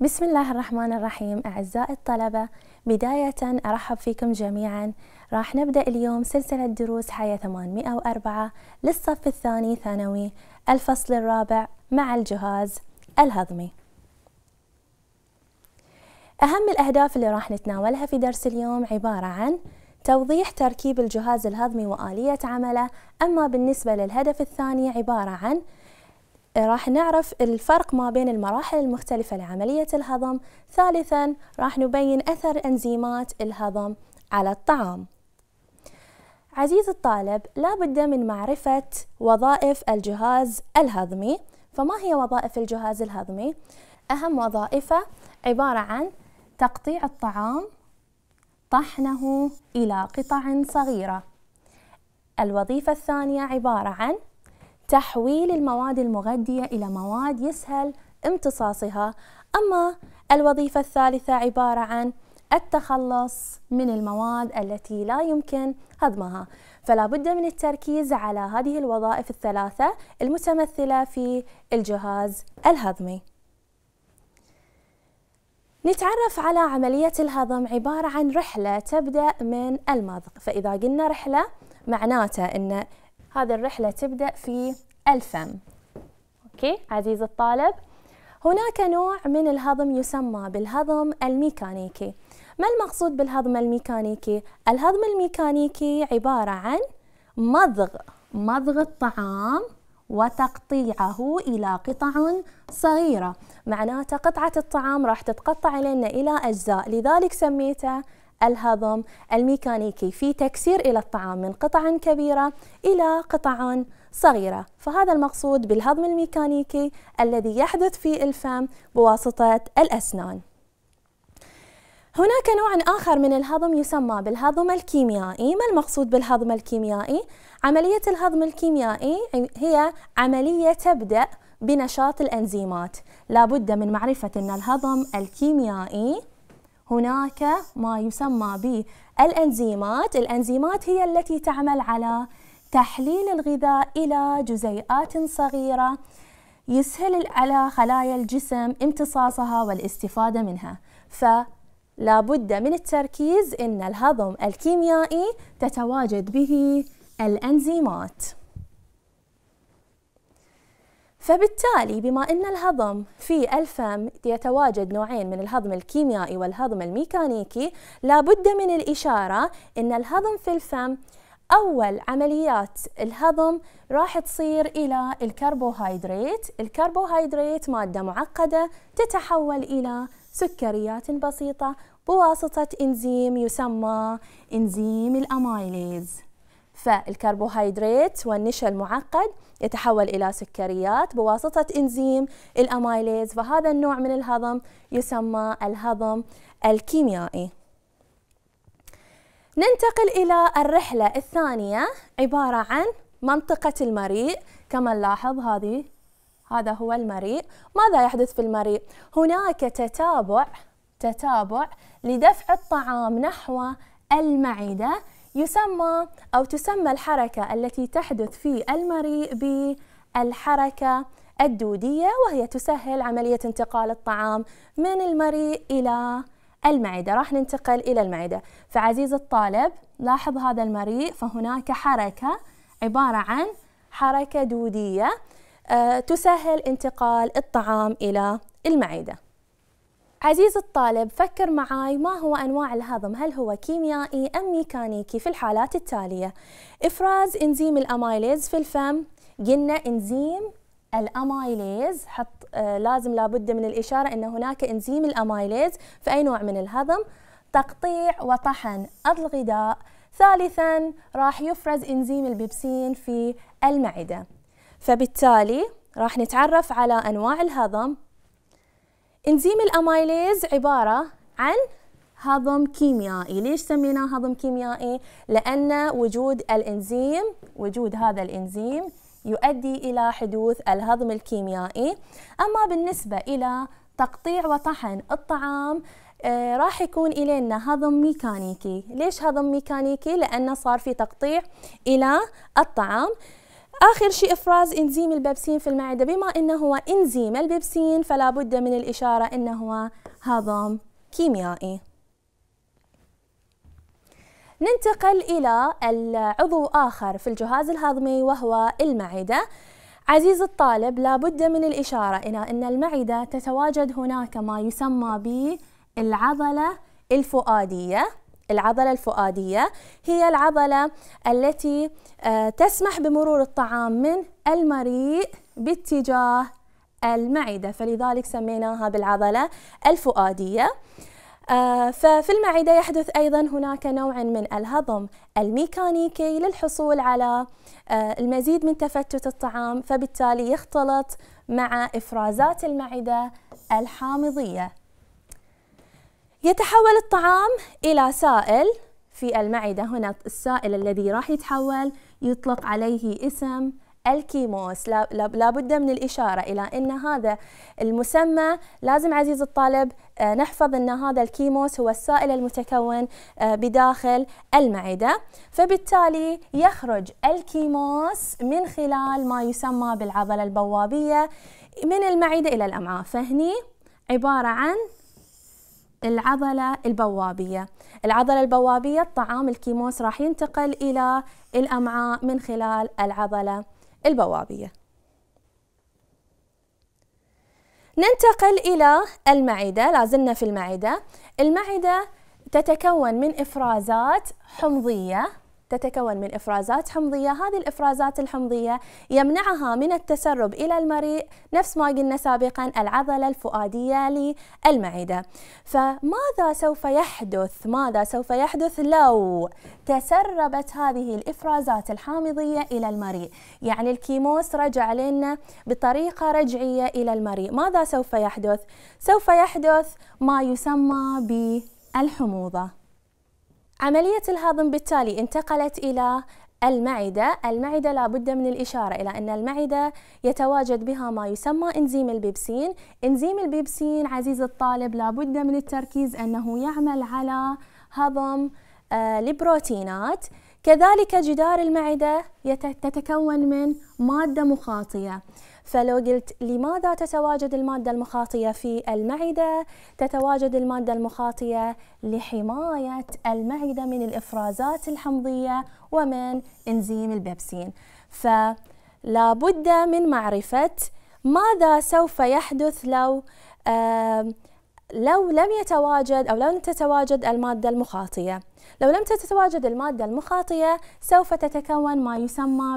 بسم الله الرحمن الرحيم أعزائي الطلبة بداية أرحب فيكم جميعا راح نبدأ اليوم سلسلة دروس حياة 804 للصف الثاني ثانوي الفصل الرابع مع الجهاز الهضمي أهم الأهداف اللي راح نتناولها في درس اليوم عبارة عن توضيح تركيب الجهاز الهضمي وآلية عمله أما بالنسبة للهدف الثاني عبارة عن راح نعرف الفرق ما بين المراحل المختلفة لعملية الهضم ثالثا راح نبين أثر أنزيمات الهضم على الطعام عزيز الطالب لا بد من معرفة وظائف الجهاز الهضمي فما هي وظائف الجهاز الهضمي؟ أهم وظائفه عبارة عن تقطيع الطعام طحنه إلى قطع صغيرة الوظيفة الثانية عبارة عن تحويل المواد المغذية إلى مواد يسهل امتصاصها أما الوظيفة الثالثة عبارة عن التخلص من المواد التي لا يمكن هضمها فلا بد من التركيز على هذه الوظائف الثلاثة المتمثلة في الجهاز الهضمي نتعرف على عملية الهضم عبارة عن رحلة تبدأ من المضغ فإذا قلنا رحلة معناته أن هذه الرحلة تبدأ في الفم أوكي عزيز الطالب هناك نوع من الهضم يسمى بالهضم الميكانيكي ما المقصود بالهضم الميكانيكي؟ الهضم الميكانيكي عبارة عن مضغ مضغ الطعام وتقطيعه إلى قطع صغيرة معناته قطعة الطعام راح تتقطع لنا إلى أجزاء لذلك سميته الهضم الميكانيكي في تكسير إلى الطعام من قطع كبيرة إلى قطع صغيرة فهذا المقصود بالهضم الميكانيكي الذي يحدث في الفم بواسطة الأسنان هناك نوع آخر من الهضم يسمى بالهضم الكيميائي ما المقصود بالهضم الكيميائي؟ عملية الهضم الكيميائي هي عملية تبدأ بنشاط الأنزيمات لابد من معرفة أن الهضم الكيميائي هناك ما يسمى بالأنزيمات الأنزيمات هي التي تعمل على تحليل الغذاء إلى جزيئات صغيرة يسهل على خلايا الجسم امتصاصها والاستفادة منها فلا بد من التركيز أن الهضم الكيميائي تتواجد به الأنزيمات فبالتالي بما أن الهضم في الفم يتواجد نوعين من الهضم الكيميائي والهضم الميكانيكي لابد من الإشارة أن الهضم في الفم أول عمليات الهضم راح تصير إلى الكربوهيدرات الكربوهيدرات مادة معقدة تتحول إلى سكريات بسيطة بواسطة إنزيم يسمى إنزيم الأمايليز فالكربوهيدرات والنشا المعقد يتحول إلى سكريات بواسطة إنزيم الأمايليز فهذا النوع من الهضم يسمى الهضم الكيميائي ننتقل إلى الرحلة الثانية عبارة عن منطقة المريء كما نلاحظ هذه هذا هو المريء ماذا يحدث في المريء؟ هناك تتابع تتابع لدفع الطعام نحو المعدة يسمى أو تسمى الحركة التي تحدث في المريء بالحركة الدودية وهي تسهل عملية انتقال الطعام من المريء إلى المعدة راح ننتقل إلى المعدة فعزيز الطالب لاحظ هذا المريء فهناك حركة عبارة عن حركة دودية آه، تسهل انتقال الطعام إلى المعدة عزيز الطالب فكر معاي ما هو أنواع الهضم هل هو كيميائي أم ميكانيكي في الحالات التالية إفراز إنزيم الأمايليز في الفم قلنا إنزيم الامايليز حط آه، لازم لابد من الاشاره ان هناك انزيم الامايليز في اي نوع من الهضم تقطيع وطحن الغذاء ثالثا راح يفرز انزيم البيبسين في المعده فبالتالي راح نتعرف على انواع الهضم انزيم الامايليز عباره عن هضم كيميائي ليش سميناه هضم كيميائي لان وجود الانزيم وجود هذا الانزيم يؤدي الى حدوث الهضم الكيميائي اما بالنسبه الى تقطيع وطحن الطعام آه، راح يكون إلينا هضم ميكانيكي ليش هضم ميكانيكي؟ لأنه صار في تقطيع إلى الطعام آخر شيء إفراز إنزيم البيبسين في المعدة بما أنه هو إنزيم البيبسين فلا بد من الإشارة أنه هو هضم كيميائي ننتقل إلى العضو آخر في الجهاز الهضمي وهو المعدة عزيز الطالب لابد من الإشارة إلى أن المعدة تتواجد هناك ما يسمى بالعضلة الفؤادية العضلة الفؤادية هي العضلة التي آه، تسمح بمرور الطعام من المريء باتجاه المعدة فلذلك سميناها بالعضلة الفؤادية آه، ففي المعدة يحدث أيضا هناك نوع من الهضم الميكانيكي للحصول على آه، المزيد من تفتت الطعام فبالتالي يختلط مع إفرازات المعدة الحامضية يتحول الطعام إلى سائل في المعدة هنا السائل الذي راح يتحول يطلق عليه اسم الكيموس لابد من الإشارة إلى أن هذا المسمى لازم عزيز الطالب آه، نحفظ أن هذا الكيموس هو السائل المتكون آه، بداخل المعدة فبالتالي يخرج الكيموس من خلال ما يسمى بالعضلة البوابية من المعدة إلى الأمعاء فهني عبارة عن العضلة البوابية العضلة البوابية الطعام الكيموس راح ينتقل إلى الأمعاء من خلال العضلة البوابية ننتقل إلى المعدة لازلنا في المعدة المعدة تتكون من إفرازات حمضية تتكون من إفرازات حمضية هذه الإفرازات الحمضية يمنعها من التسرب إلى المريء نفس ما قلنا سابقا العضلة الفؤادية للمعدة فماذا سوف يحدث ماذا سوف يحدث لو تسربت هذه الإفرازات الحامضية إلى المريء يعني الكيموس رجع لنا بطريقة رجعية إلى المريء ماذا سوف يحدث؟ سوف يحدث ما يسمى بالحموضة عملية الهضم بالتالي انتقلت إلى المعدة المعدة لابد من الإشارة إلى أن المعدة يتواجد بها ما يسمى إنزيم البيبسين إنزيم البيبسين عزيز الطالب لابد من التركيز أنه يعمل على هضم البروتينات آه، كذلك جدار المعدة تتكون من مادة مخاطية فلو قلت لماذا تتواجد المادة المخاطية في المعدة تتواجد المادة المخاطية لحماية المعدة من الإفرازات الحمضية ومن إنزيم البيبسين فلا بد من معرفة ماذا سوف يحدث لو آه لو لم يتواجد أو لم تتواجد المادة المخاطية لو لم تتواجد المادة المخاطية سوف تتكون ما يسمى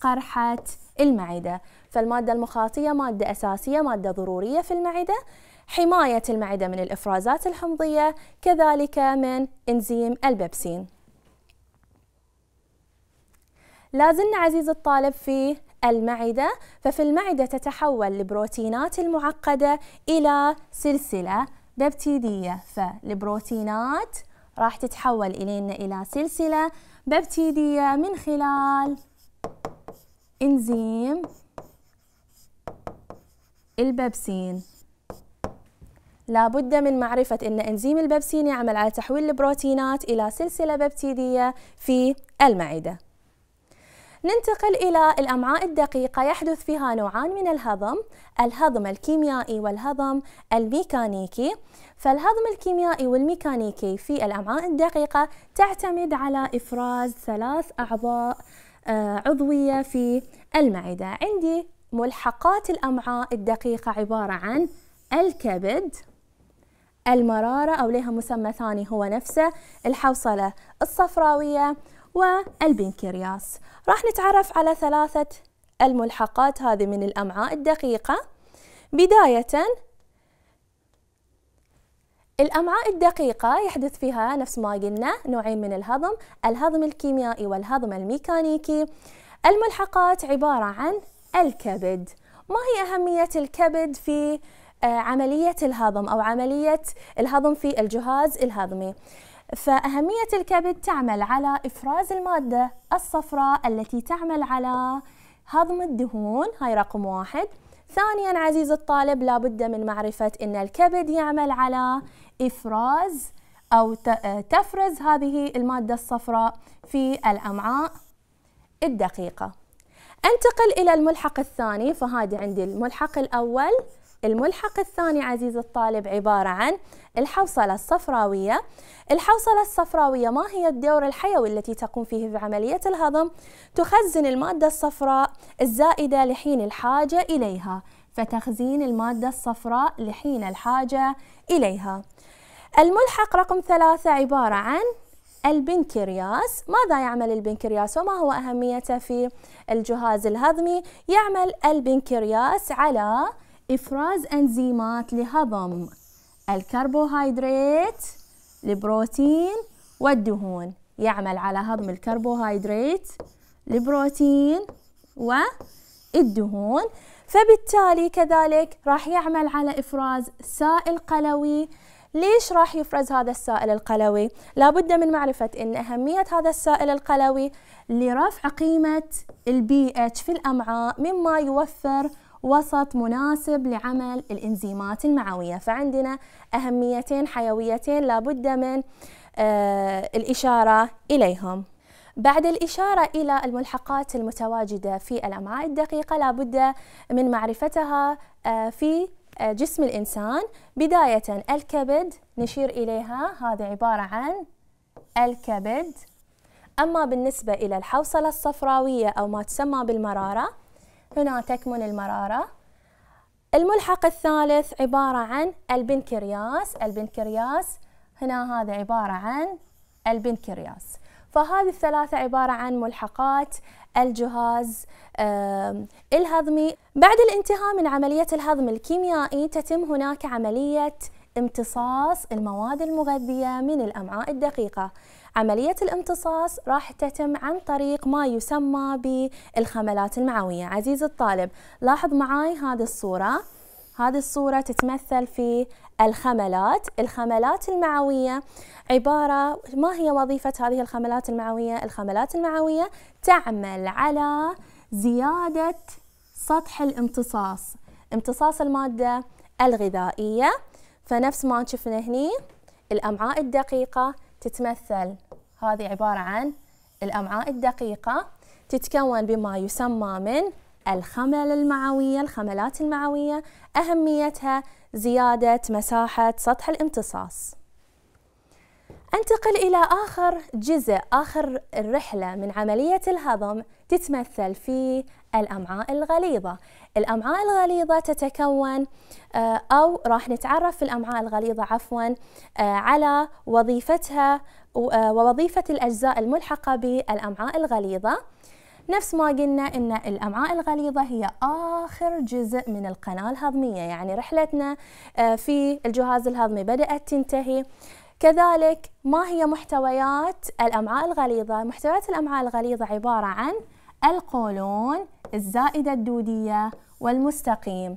بقرحة المعدة فالمادة المخاطية مادة أساسية مادة ضرورية في المعدة حماية المعدة من الإفرازات الحمضية كذلك من إنزيم البيبسين لازلنا عزيز الطالب في المعدة ففي المعدة تتحول البروتينات المعقدة إلى سلسلة ببتيدية فالبروتينات راح تتحول إلينا إلى سلسلة ببتيدية من خلال إنزيم الببسين لابد من معرفة أن إنزيم الببسين يعمل على تحويل البروتينات إلى سلسلة ببتيدية في المعدة ننتقل إلى الأمعاء الدقيقة يحدث فيها نوعان من الهضم الهضم الكيميائي والهضم الميكانيكي فالهضم الكيميائي والميكانيكي في الأمعاء الدقيقة تعتمد على إفراز ثلاث أعضاء آه، عضوية في المعدة عندي ملحقات الأمعاء الدقيقة عبارة عن الكبد المرارة أو لها مسمى ثاني هو نفسه الحوصلة الصفراوية والبنكرياس راح نتعرف على ثلاثة الملحقات هذه من الأمعاء الدقيقة بداية الأمعاء الدقيقة يحدث فيها نفس ما قلنا نوعين من الهضم الهضم الكيميائي والهضم الميكانيكي الملحقات عبارة عن الكبد ما هي أهمية الكبد في آه، عملية الهضم أو عملية الهضم في الجهاز الهضمي فأهمية الكبد تعمل على إفراز المادة الصفراء التي تعمل على هضم الدهون هاي رقم واحد ثانيا عزيز الطالب لابد من معرفة أن الكبد يعمل على إفراز أو آه، تفرز هذه المادة الصفراء في الأمعاء الدقيقة انتقل إلى الملحق الثاني فهذا عندي الملحق الأول الملحق الثاني عزيز الطالب عبارة عن الحوصلة الصفراوية الحوصلة الصفراوية ما هي الدور الحيوي التي تقوم فيه في عملية الهضم؟ تخزن المادة الصفراء الزائدة لحين الحاجة إليها فتخزين المادة الصفراء لحين الحاجة إليها الملحق رقم ثلاثة عبارة عن البنكرياس ماذا يعمل البنكرياس وما هو أهميته في الجهاز الهضمي؟ يعمل البنكرياس على إفراز أنزيمات لهضم الكربوهيدرات البروتين والدهون يعمل على هضم الكربوهيدرات البروتين والدهون فبالتالي كذلك راح يعمل على إفراز سائل قلوي ليش راح يفرز هذا السائل القلوي؟ لابد من معرفة أن أهمية هذا السائل القلوي لرفع قيمة البي اتش في الأمعاء مما يوفر وسط مناسب لعمل الإنزيمات المعوية فعندنا أهميتين حيويتين لابد من آه، الإشارة إليهم بعد الإشارة إلى الملحقات المتواجدة في الأمعاء الدقيقة لابد من معرفتها آه، في آه، جسم الإنسان بداية الكبد نشير إليها هذه عبارة عن الكبد أما بالنسبة إلى الحوصلة الصفراوية أو ما تسمى بالمرارة هنا تكمن المرارة الملحق الثالث عبارة عن البنكرياس البنكرياس هنا هذا عبارة عن البنكرياس فهذه الثلاثة عبارة عن ملحقات الجهاز الهضمي بعد الانتهاء من عملية الهضم الكيميائي تتم هناك عملية امتصاص المواد المغذية من الأمعاء الدقيقة عملية الامتصاص راح تتم عن طريق ما يسمى بالخملات المعوية عزيز الطالب لاحظ معاي هذه الصورة هذه الصورة تتمثل في الخملات الخملات المعوية عبارة ما هي وظيفة هذه الخملات المعوية؟ الخملات المعوية تعمل على زيادة سطح الامتصاص امتصاص المادة الغذائية فنفس ما شفنا هني الأمعاء الدقيقة تتمثل هذه عبارة عن الأمعاء الدقيقة تتكون بما يسمى من الخمل المعوية الخملات المعوية أهميتها زيادة مساحة سطح الامتصاص أنتقل إلى آخر جزء آخر الرحلة من عملية الهضم تتمثل في الأمعاء الغليظة الأمعاء الغليظة تتكون آه، أو راح نتعرف في الأمعاء الغليظة عفوا آه، على وظيفتها آه، ووظيفة الأجزاء الملحقة بالأمعاء الغليظة نفس ما قلنا ان الامعاء الغليظه هي اخر جزء من القناه الهضميه يعني رحلتنا في الجهاز الهضمي بدات تنتهي كذلك ما هي محتويات الامعاء الغليظه محتويات الامعاء الغليظه عباره عن القولون الزائدة الدودية والمستقيم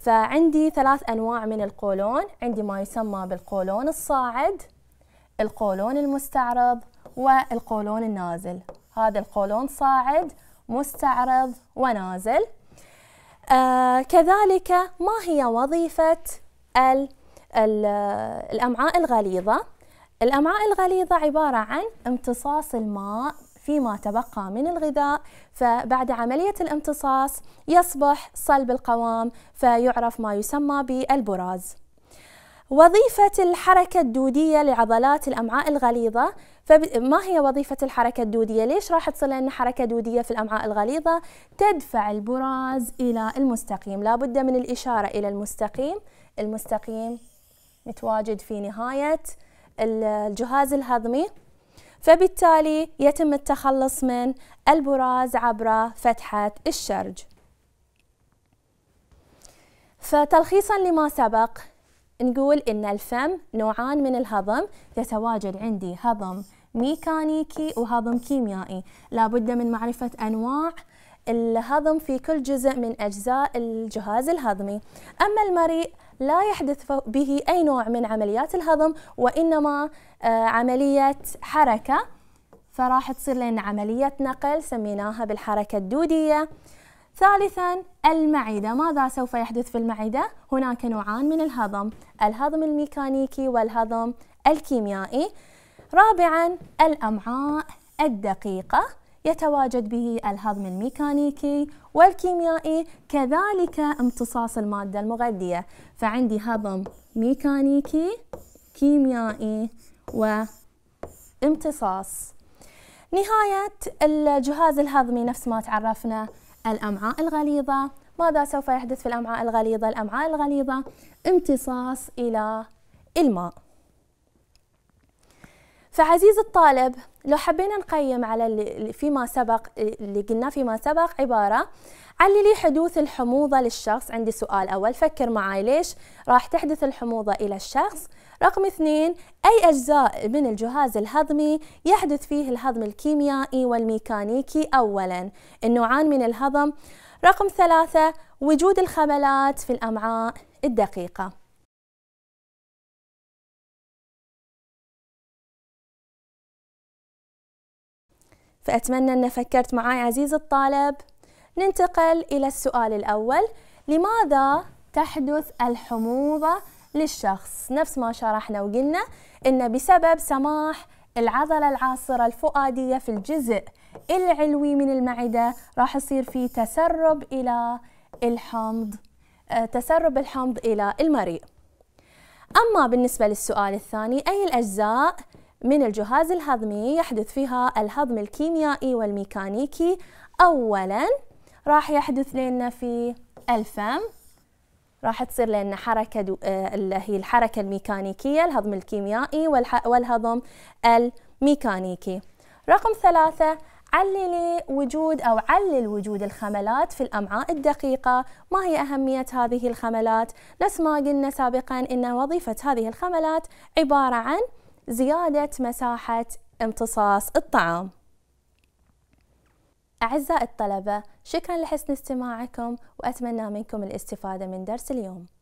فعندي ثلاث أنواع من القولون عندي ما يسمى بالقولون الصاعد القولون المستعرض والقولون النازل هذا القولون صاعد مستعرض ونازل آه كذلك ما هي وظيفة الـ ال الأمعاء الغليظة؟ الأمعاء الغليظة عبارة عن امتصاص الماء فيما تبقى من الغذاء فبعد عملية الامتصاص يصبح صلب القوام فيعرف ما يسمى بالبراز وظيفة الحركة الدودية لعضلات الأمعاء الغليظة فما هي وظيفة الحركة الدودية؟ ليش راح تصير لنا حركة دودية في الأمعاء الغليظة؟ تدفع البراز إلى المستقيم لابد من الإشارة إلى المستقيم المستقيم متواجد في نهاية الجهاز الهضمي فبالتالي يتم التخلص من البراز عبر فتحة الشرج فتلخيصا لما سبق نقول إن الفم نوعان من الهضم يتواجد عندي هضم ميكانيكي وهضم كيميائي لابد من معرفة أنواع الهضم في كل جزء من أجزاء الجهاز الهضمي أما المريء لا يحدث به أي نوع من عمليات الهضم وإنما آه، عملية حركة فراح تصير لنا عملية نقل سميناها بالحركة الدودية ثالثا المعدة ماذا سوف يحدث في المعدة؟ هناك نوعان من الهضم الهضم الميكانيكي والهضم الكيميائي رابعا الأمعاء الدقيقة يتواجد به الهضم الميكانيكي والكيميائي كذلك امتصاص المادة المغذية فعندي هضم ميكانيكي كيميائي وامتصاص نهاية الجهاز الهضمي نفس ما تعرفنا الأمعاء الغليظة ماذا سوف يحدث في الأمعاء الغليظة؟ الأمعاء الغليظة امتصاص إلى الماء فعزيز الطالب لو حبينا نقيم على اللي فيما سبق اللي قلناه فيما سبق عبارة عللي حدوث الحموضة للشخص عندي سؤال أول فكر معاي ليش راح تحدث الحموضة إلى الشخص رقم اثنين أي أجزاء من الجهاز الهضمي يحدث فيه الهضم الكيميائي والميكانيكي أولا النوعان من الهضم رقم ثلاثة وجود الخبلات في الأمعاء الدقيقة فأتمنى أن فكرت معاي عزيز الطالب ننتقل إلى السؤال الأول لماذا تحدث الحموضة للشخص نفس ما شرحنا وقلنا إن بسبب سماح العضلة العاصرة الفؤادية في الجزء العلوي من المعدة راح يصير في تسرب إلى الحمض آه، تسرب الحمض إلى المريء أما بالنسبة للسؤال الثاني أي الأجزاء من الجهاز الهضمي يحدث فيها الهضم الكيميائي والميكانيكي أولا راح يحدث لنا في الفم راح تصير لنا حركة دو... آه، اللي هي الحركة الميكانيكية الهضم الكيميائي والح... والهضم الميكانيكي رقم ثلاثة عللي وجود أو علل وجود الخملات في الأمعاء الدقيقة ما هي أهمية هذه الخملات؟ نفس ما قلنا سابقا أن وظيفة هذه الخملات عبارة عن زيادة مساحة امتصاص الطعام أعزائي الطلبة شكرا لحسن استماعكم وأتمنى منكم الاستفادة من درس اليوم